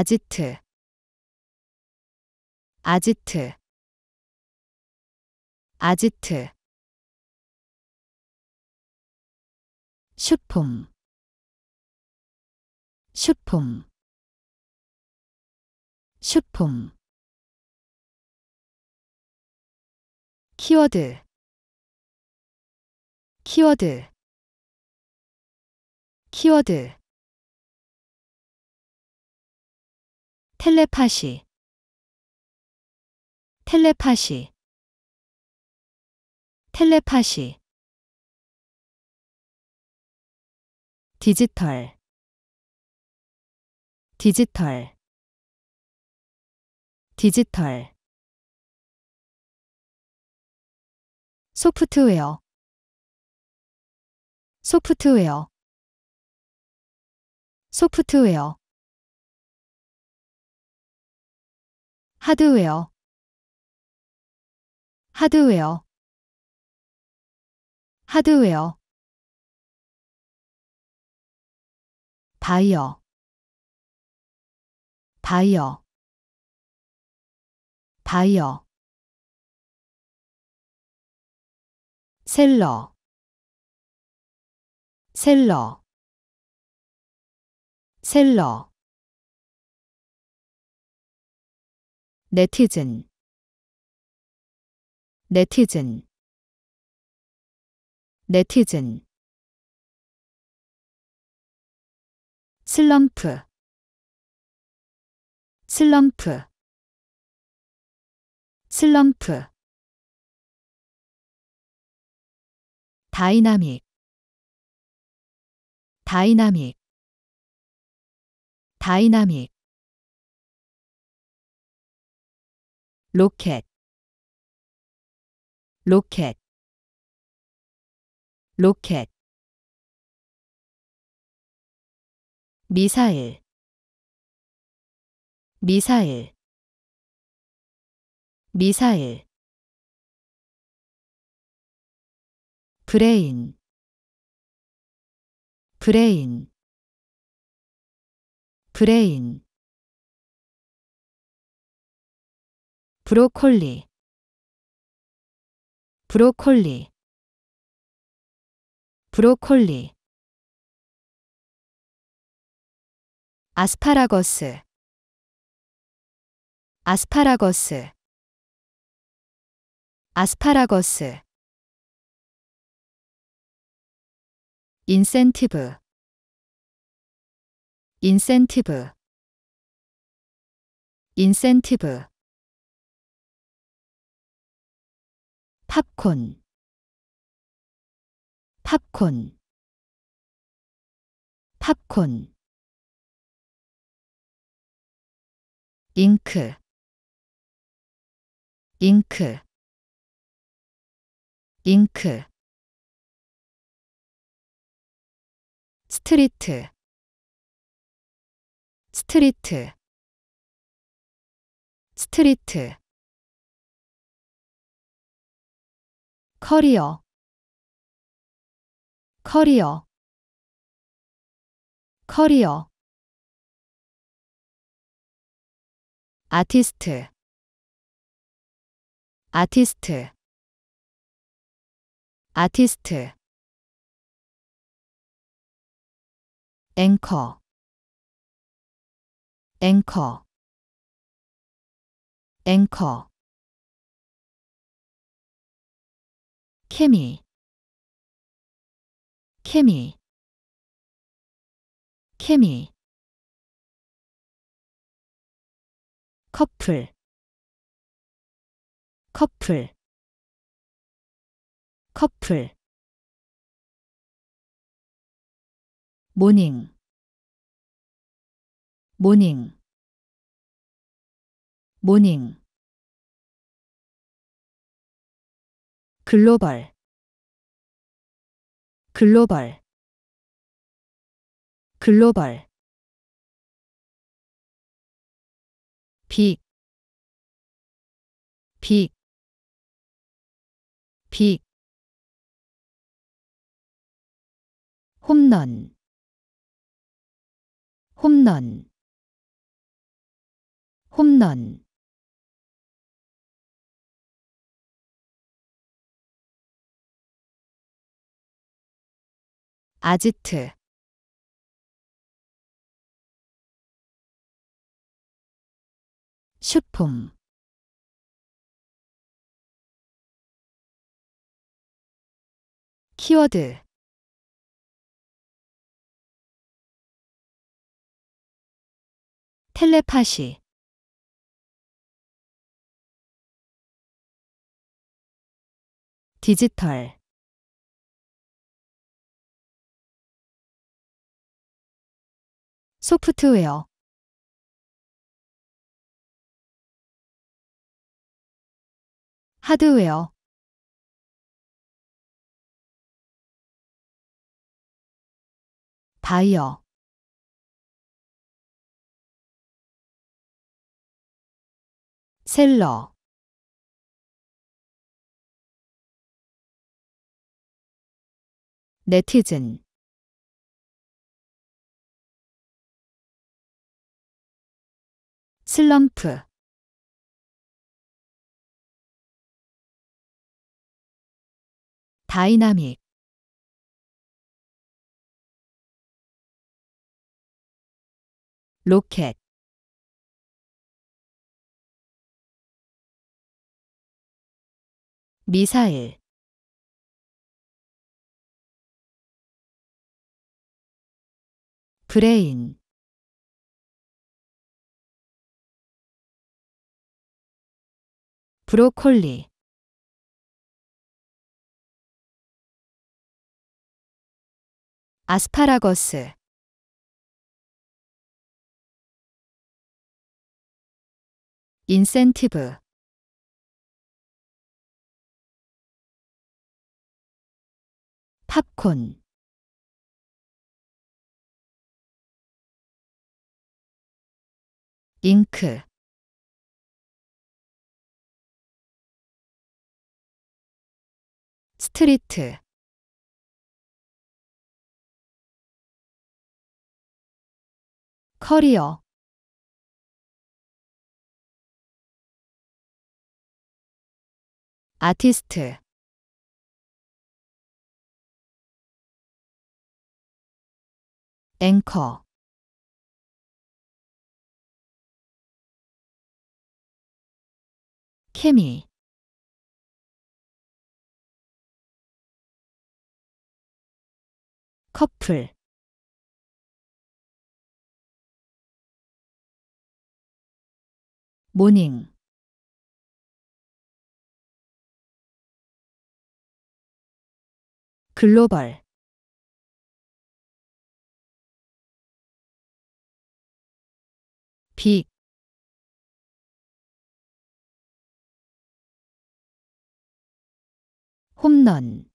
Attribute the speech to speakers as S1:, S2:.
S1: 아지트 아지트 아지트 슈품 슈품 슈품 키워드 키워드 키워드 텔레파시 텔레파시 텔레파시 디지털 디지털 디지털 소프트웨어 소프트웨어 소프트웨어 하드웨어 하드웨어 하드웨어 바이어 바이어 바이어 셀러 셀러 셀러 네티즌 네티즌 네티즌 슬럼프 슬럼프 슬럼프 다이나믹 다이나믹 다이나믹 로켓 로켓 로켓 미사일 미사일 미사일 브레인 브레인 브레인 브로콜리 브로콜리 브로콜리 아스파라거스 아스파라거스 아스파라거스 인센티브 인센티브 인센티브 팝콘 팝콘 팝콘 잉크 잉크 잉크 스트리트 스트리트 스트리트 커리어 커리어 커리어 아티스트 아티스트 아티스트 앵커 앵커 앵커 케미 케미 케미 커플 커플 커플 모닝 모닝 모닝 글로벌 글로벌 글로벌 빅, 빅, 빅 홈런 홈런 홈런 아지트 슈퐁 키워드 텔레파시 디지털 소프트웨어 하드웨어 다이어 셀러 네티즌 슬럼프 다이나믹 로켓 미사일 브레인 브로콜리 아스파라거스 인센티브 팝콘 잉크 스트리트 커리어 아티스트 앵커 케미 커플 모닝 글로벌 빅 홈런